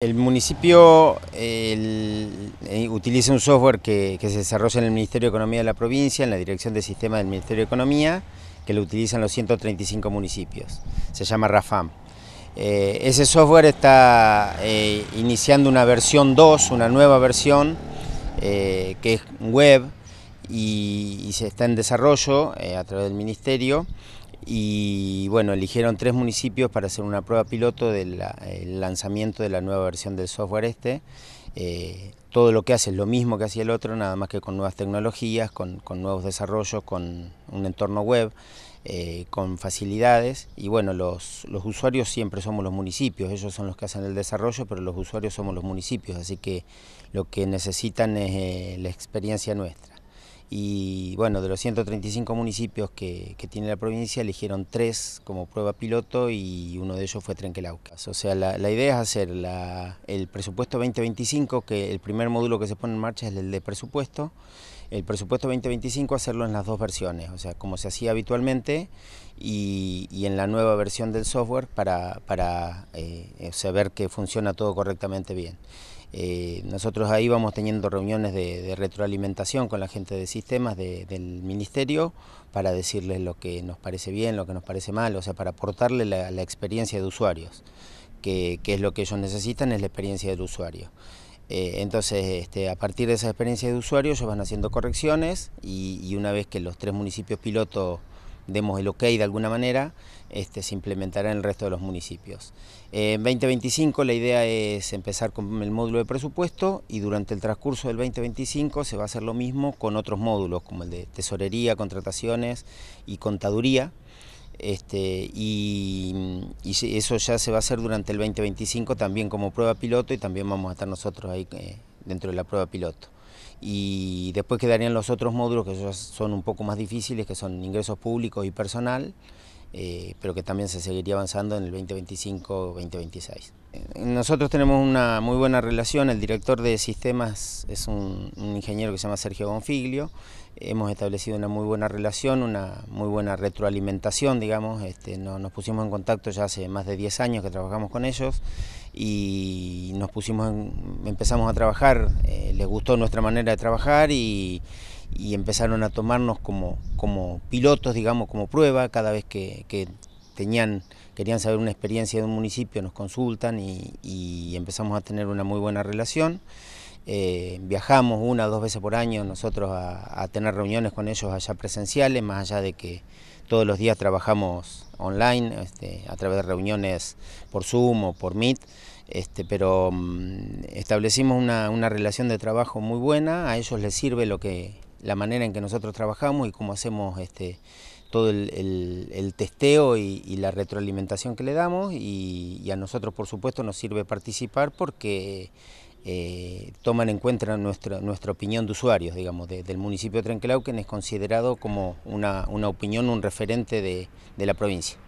El municipio eh, utiliza un software que, se desarrolla en el Ministerio de Economía de la provincia, en la Dirección de Sistema del Ministerio de Economía, que lo utilizan los 135 municipios. Se llama RAFAM. Eh, ese software está eh, iniciando una versión 2, una nueva versión, que es web, y, se está en desarrollo a través del Ministerio, y bueno, eligieron tres municipios para hacer una prueba piloto del lanzamiento de la nueva versión del software este. Eh, todo lo que hace es lo mismo que hacía el otro, nada más que con nuevas tecnologías, con, nuevos desarrollos, con un entorno web, eh, con facilidades. Y bueno, los, usuarios siempre somos los municipios, ellos son los que hacen el desarrollo, pero los usuarios somos los municipios, así que lo que necesitan es eh, la experiencia nuestra y bueno, de los 135 municipios que, que, tiene la provincia, eligieron tres como prueba piloto y uno de ellos fue Trenquelaucas. O sea, la, la idea es hacer la, el presupuesto 2025, que el primer módulo que se pone en marcha es el de presupuesto, el presupuesto 2025 hacerlo en las dos versiones, o sea, como se hacía habitualmente y, y en la nueva versión del software para, para eh, eh que funciona todo correctamente bien. Eh, nosotros ahí vamos teniendo reuniones de, retroalimentación con la gente de sistemas del ministerio para decirles lo que nos parece bien, lo que nos parece mal, o sea, para aportarle la, experiencia de usuarios, que, es lo que ellos necesitan, es la experiencia del usuario. Eh, entonces, este, a partir de esa experiencia de usuario, ellos van haciendo correcciones y, y una vez que los tres municipios pilotos demos el ok de alguna manera, este, se implementará en el resto de los municipios. En 2025 la idea es empezar con el módulo de presupuesto y durante el transcurso del 2025 se va a hacer lo mismo con otros módulos como el de tesorería, contrataciones y contaduría. Este, y, eso ya se va a hacer durante el 2025 también como prueba piloto y también vamos a estar nosotros ahí eh, dentro de la prueba piloto. Y después quedarían los otros módulos que son un poco más difíciles, que son ingresos públicos y personal, eh, pero que también se seguiría avanzando en el 2025-2026. Eh, nosotros tenemos una muy buena relación, el director de sistemas es un, ingeniero que se llama Sergio Bonfiglio, hemos establecido una muy buena relación, una muy buena retroalimentación, digamos, este, no, nos pusimos en contacto ya hace más de 10 años que trabajamos con ellos y nos pusimos, empezamos a trabajar, eh, les gustó nuestra manera de trabajar y, empezaron a tomarnos como, como pilotos, digamos, como prueba, cada vez que, que tenían, querían saber una experiencia de un municipio, nos consultan y, y empezamos a tener una muy buena relación. Eh, viajamos una o dos veces por año nosotros a, tener reuniones con ellos allá presenciales, más allá de que todos los días trabajamos online, este, a través de reuniones por Zoom o por Meet, este, pero mm, establecimos una, relación de trabajo muy buena, a ellos les sirve lo que, la manera en que nosotros trabajamos y cómo hacemos este, todo el, testeo y, la retroalimentación que le damos y, y, a nosotros por supuesto nos sirve participar porque eh, toman en cuenta nuestra, nuestra opinión de usuarios, digamos, del municipio de Trenclauquen es considerado como una, una opinión, un referente de la provincia.